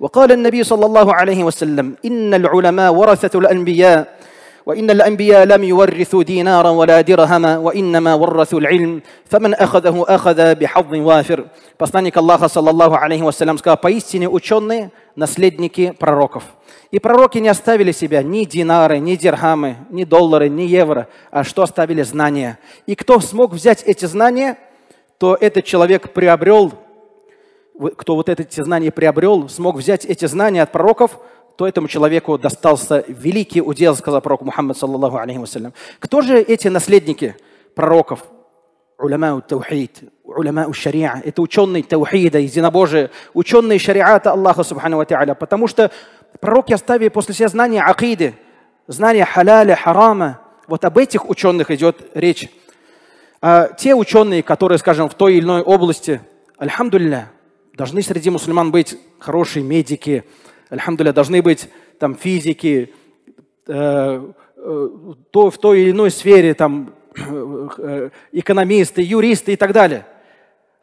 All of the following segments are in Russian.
وقال النبي صلى الله عليه وسلم إن العلماء ورثة الأنبياء وإن الأنبياء لم يورثوا دينارا ولا درهما وإنما ورثوا العلم فمن أخذه أخذ بحظ وافر Посланник Аллаха, саллаллаху алейхи вассалям, сказал, поистине ученые – наследники пророков. И пророки не оставили себя ни динары, ни дирхамы, ни доллары, ни евро, а что оставили знания. И кто смог взять эти знания, то этот человек приобрел кто вот эти знания приобрел, смог взять эти знания от пророков, то этому человеку достался великий удел, сказал пророк Мухаммад, саллаллаху алейхи вассалям. Кто же эти наследники пророков? Уляма таухид, уляма шариа. Это ученые таухида, единобожие, ученые шариата Аллаха, субхану ва Потому что пророки оставили после себя знания акиды, знания халяля, харама. Вот об этих ученых идет речь. А те ученые, которые, скажем, в той или иной области, альхамдулля, Должны среди мусульман быть хорошие медики, альхамдуля, должны быть там физики, э, э, то, в той или иной сфере, там, э, экономисты, юристы и так далее.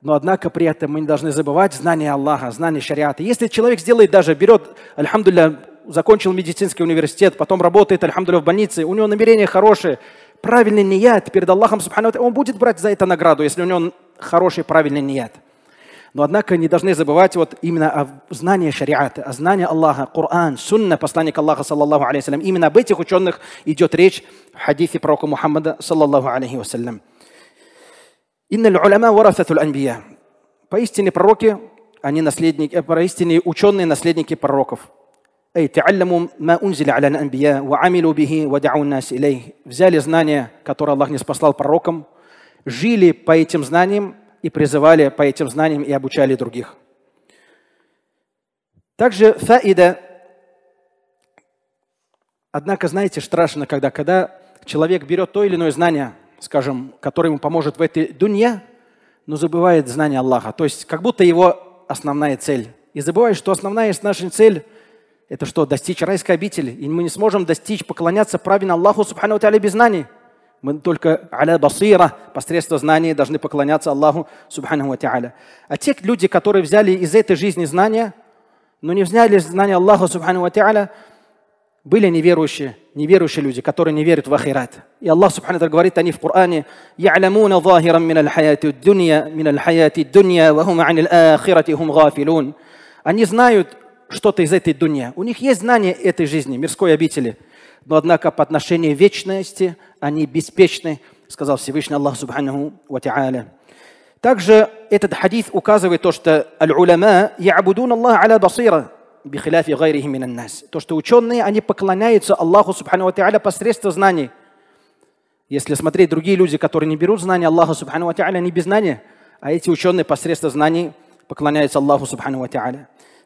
Но однако при этом мы не должны забывать знание Аллаха, знание шариата. Если человек сделает даже, берет, альхамдуля, закончил медицинский университет, потом работает, альхамдуля, в больнице, у него намерения хорошие, правильный ният перед Аллахом, он будет брать за это награду, если у него хороший правильный ният. Но однако не должны забывать вот именно о знании шариата, о знании Аллаха, Коран, Сунна, посланник Аллаха, саллаллаху алейхи Именно об этих ученых идет речь в хадисе пророка Мухаммада, саллаллаху алейхи вассалям. Инна улама варасатул анбия. Поистине пророки, они наследники, э, поистине ученые наследники пророков. Эй, أي تعلموا ما أنزل على الأنبياء وعملوا به ودعوا الناس إليه взяли знания, которые Аллах не спасал пророкам, жили по этим знаниям и призывали по этим знаниям и обучали других. Также фаида. Однако, знаете, страшно, когда, когда человек берет то или иное знание, скажем, которое ему поможет в этой дунье, но забывает знание Аллаха. То есть как будто его основная цель. И забывает, что основная наша цель – это что? Достичь райской обители. И мы не сможем достичь, поклоняться правильно Аллаху Субхану Тали без знаний. Мы только аля басира, посредством знаний, должны поклоняться Аллаху Субхану Ва А те люди, которые взяли из этой жизни знания, но не взяли знания Аллаха Субхану Ва были неверующие, неверующие люди, которые не верят в ахират. И Аллах Субхану Ва говорит о них в Коране, «Я'ламуна захиран мин аль-хаяти дунья, мин аль-хаяти дунья, ва хум ан ахирати хум гафилун». Они знают что-то из этой дунья. У них есть знание этой жизни, мирской обители – но однако по отношению вечности они беспечны, сказал Всевышний Аллах Субхану Ва Также этот хадис указывает то, что аль-уляма ябудун Аллах аля басира, бихиляфи гайрихи минан нас. То, что ученые, они поклоняются Аллаху Субхану Ва посредством знаний. Если смотреть другие люди, которые не берут знания Аллаха Субхану Ва они без знания, а эти ученые посредством знаний поклоняются Аллаху Субхану Ва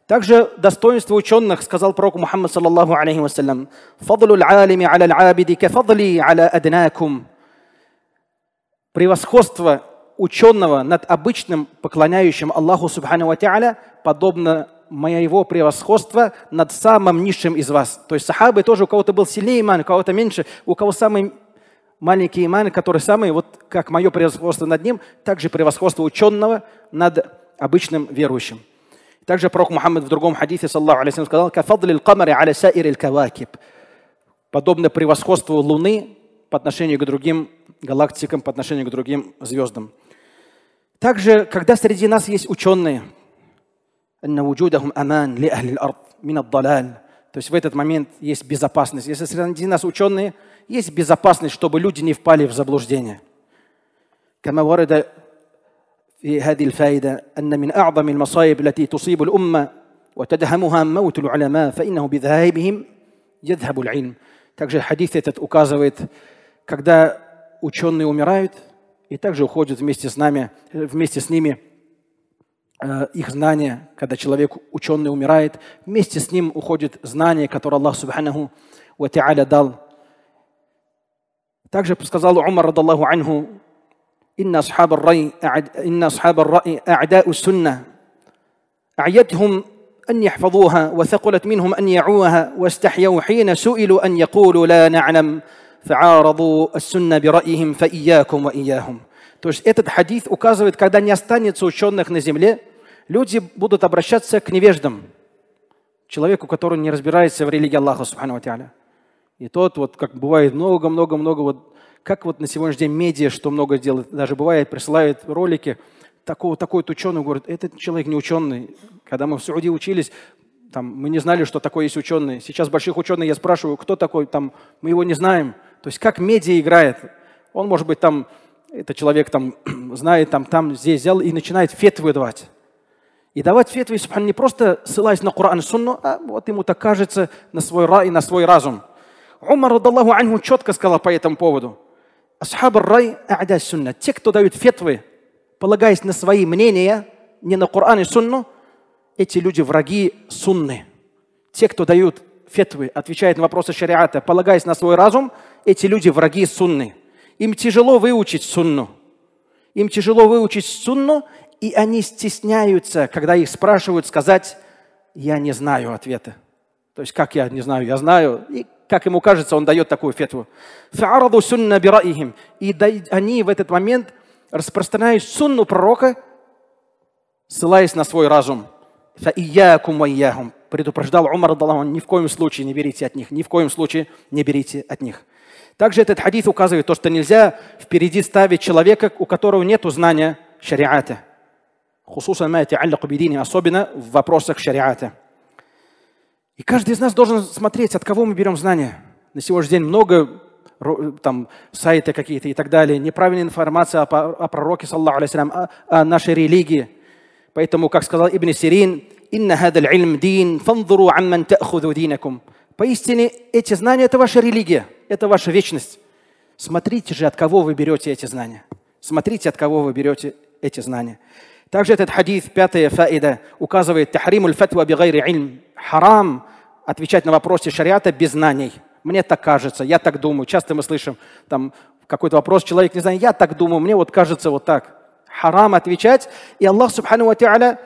также достоинство ученых, сказал пророк Мухаммад, саллаллаху алейхи вассалям, «Фадлу аль-алими аля аль-абиди кафадли аля аднакум». Превосходство ученого над обычным поклоняющим Аллаху Субхану Ва Ти'аля подобно моего превосходства над самым низшим из вас. То есть сахабы тоже у кого-то был сильнее иман, у кого-то меньше, у кого самый маленький иман, который самый, вот как мое превосходство над ним, также превосходство ученого над обычным верующим. Также пророк Мухаммад в другом хадисе, саллаху алейхи сказал, «Кафадли камари аля саири кавакиб». Подобно превосходству Луны по отношению к другим галактикам, по отношению к другим звездам. Также, когда среди нас есть ученые, то есть в этот момент есть безопасность. Если среди нас ученые, есть безопасность, чтобы люди не впали в заблуждение. في هذه الفائدة أن من أعظم المصائب التي تصيب الأمة وتدهمها موت العلماء فإنه بذهابهم يذهب العلم. Также хадис этот указывает, когда ученые умирают, и также уходят вместе с нами, вместе с ними э, их знания, когда человек, ученый, умирает, вместе с ним уходит знание, которое Аллах Субханаху ва Та'аля дал. Также сказал Умар, радаллаху анху, إن أصحاب الرأي أعد إن أصحاب الرأي أعداء السنة أعيتهم أن يحفظوها وثقلت منهم أن يعوها واستحيوا حين سئلوا أن يقولوا لا نعلم فعارضوا السنة برأيهم فإياكم وإياهم То есть этот хадис указывает, когда не останется ученых на земле, люди будут обращаться к невеждам, человеку, который не разбирается в религии Аллаха, субхану И тот, вот, как бывает много-много-много вот, Как вот на сегодняшний день медиа, что много делает, даже бывает, присылают ролики, такого, такой вот ученый говорит, этот человек не ученый. Когда мы в Сауде учились, там, мы не знали, что такое есть ученый. Сейчас больших ученых я спрашиваю, кто такой, там, мы его не знаем. То есть как медиа играет. Он, может быть, там, этот человек там знает, там, там, здесь взял и начинает фетвы давать. И давать фетвы, не просто ссылаясь на Коран и Сунну, а вот ему так кажется на свой ра и на свой разум. Умар, Аллаху анху, четко сказал по этому поводу. Асхаб рай а'да сунна. Те, кто дают фетвы, полагаясь на свои мнения, не на Коран и сунну, эти люди враги сунны. Те, кто дают фетвы, отвечают на вопросы шариата, полагаясь на свой разум, эти люди враги сунны. Им тяжело выучить сунну. Им тяжело выучить сунну, и они стесняются, когда их спрашивают, сказать, я не знаю ответа. То есть, как я не знаю, я знаю. И как ему кажется, он дает такую фетву. И они в этот момент распространяют сунну пророка, ссылаясь на свой разум. Предупреждал Умар, ни в коем случае не берите от них, ни в коем случае не берите от них. Также этот хадис указывает то, что нельзя впереди ставить человека, у которого нет знания шариата. Особенно в вопросах шариата. И каждый из нас должен смотреть, от кого мы берем знания. На сегодняшний день много там, сайты какие-то и так далее, неправильная информация о, о пророке, саллаху алейсалям, о, о нашей религии. Поэтому, как сказал Ибн Сирин, «Инна хадал ильм дин, фанзуру амман та'худу динакум». Поистине, эти знания – это ваша религия, это ваша вечность. Смотрите же, от кого вы берете эти знания. Смотрите, от кого вы берете эти знания. Также этот хадис, пятая фаида, указывает «Тахрим уль-фатва бигайри ильм» – «Харам» отвечать на вопросы шариата без знаний. Мне так кажется, я так думаю. Часто мы слышим там какой-то вопрос, человек не знает, я так думаю, мне вот кажется вот так. Харам отвечать. И Аллах, субхану ва та'аля,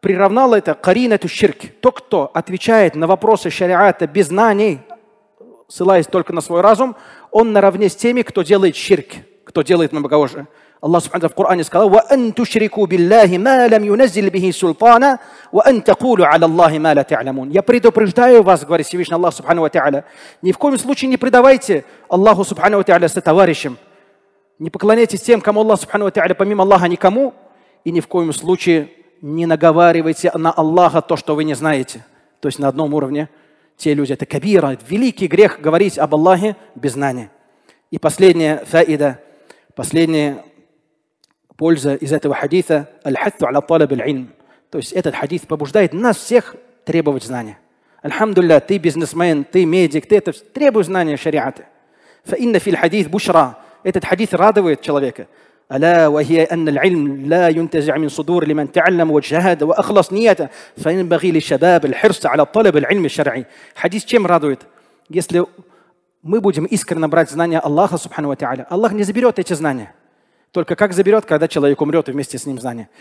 приравнал это эту ширк. Тот, кто отвечает на вопросы шариата без знаний, ссылаясь только на свой разум, он наравне с теми, кто делает ширк кто делает многобожие. Аллах Субхану в Коране сказал, Я предупреждаю вас, говорит Всевышний Аллах Субхану Ва Та'аля, ни в коем случае не предавайте Аллаху Субхану Ва Та'аля со товарищем. Не поклоняйтесь тем, кому Аллах Субхану Ва Та'аля, помимо Аллаха никому, и ни в коем случае не наговаривайте на Аллаха то, что вы не знаете. То есть на одном уровне те люди. Это кабира, это великий грех говорить об Аллахе без знания. И последняя фаида – Последняя польза из этого хадиса – аль-хатту аля талаб аль-ильм. То есть этот хадис побуждает нас всех требовать знания. Альхамдулля, ты бизнесмен, ты медик, ты это требуй знания шариата. Фа инна фил хадис бушра. Этот хадис радует человека. Аля ва хия аль-илм ла мин ألا وهي أن ва джахада ва ахлас нията. Фа تعلم واجتهد وأخلص نيته فينبغي للشباب الحرص على طلب العلم الشرعي Хадис чем радует если мы будем искренне брать знания Аллаха, субхану ва Аллах не заберет эти знания. Только как заберет, когда человек умрет и вместе с ним знания.